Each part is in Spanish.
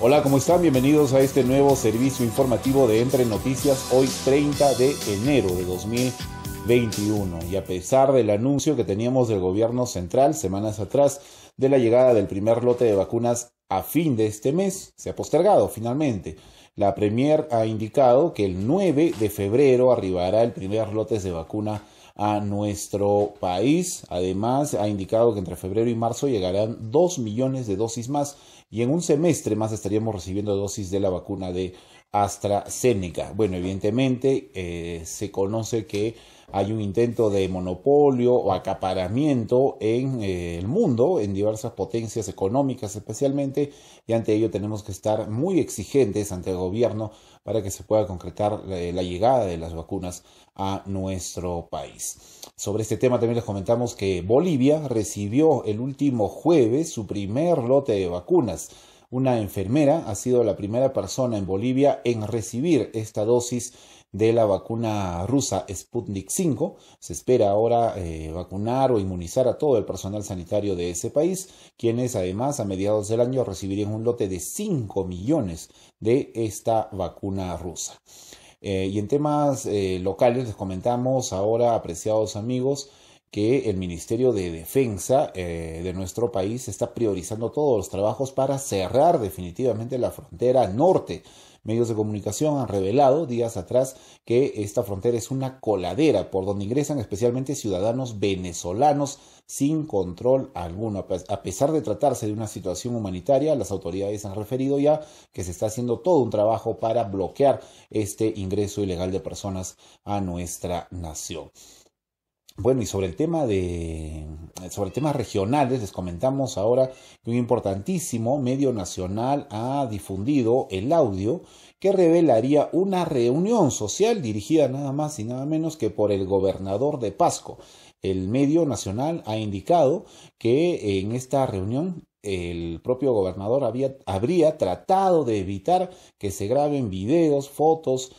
Hola, ¿cómo están? Bienvenidos a este nuevo servicio informativo de Entre Noticias, hoy 30 de enero de 2021. Y a pesar del anuncio que teníamos del gobierno central semanas atrás de la llegada del primer lote de vacunas a fin de este mes, se ha postergado finalmente. La Premier ha indicado que el 9 de febrero arribará el primer lote de vacuna a nuestro país. Además, ha indicado que entre febrero y marzo llegarán 2 millones de dosis más y en un semestre más estaríamos recibiendo dosis de la vacuna de AstraZeneca. Bueno, evidentemente eh, se conoce que hay un intento de monopolio o acaparamiento en eh, el mundo, en diversas potencias económicas especialmente, y ante ello tenemos que estar muy exigentes ante el gobierno para que se pueda concretar eh, la llegada de las vacunas a nuestro país. Sobre este tema también les comentamos que Bolivia recibió el último jueves su primer lote de vacunas. Una enfermera ha sido la primera persona en Bolivia en recibir esta dosis de la vacuna rusa Sputnik 5. Se espera ahora eh, vacunar o inmunizar a todo el personal sanitario de ese país, quienes además a mediados del año recibirían un lote de 5 millones de esta vacuna rusa. Eh, y en temas eh, locales les comentamos ahora, apreciados amigos, que el Ministerio de Defensa eh, de nuestro país está priorizando todos los trabajos para cerrar definitivamente la frontera norte. Medios de comunicación han revelado días atrás que esta frontera es una coladera por donde ingresan especialmente ciudadanos venezolanos sin control alguno. A pesar de tratarse de una situación humanitaria, las autoridades han referido ya que se está haciendo todo un trabajo para bloquear este ingreso ilegal de personas a nuestra nación. Bueno, y sobre el tema de sobre temas regionales, les comentamos ahora que un importantísimo medio nacional ha difundido el audio que revelaría una reunión social dirigida nada más y nada menos que por el gobernador de Pasco. El medio nacional ha indicado que en esta reunión el propio gobernador había, habría tratado de evitar que se graben videos, fotos,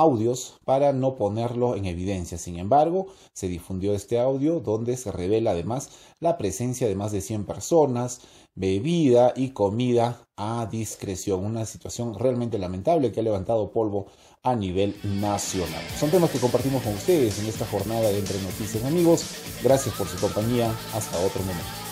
audios para no ponerlo en evidencia. Sin embargo, se difundió este audio donde se revela además la presencia de más de 100 personas, bebida y comida a discreción. Una situación realmente lamentable que ha levantado polvo a nivel nacional. Son temas que compartimos con ustedes en esta jornada de Entre Noticias Amigos. Gracias por su compañía. Hasta otro momento.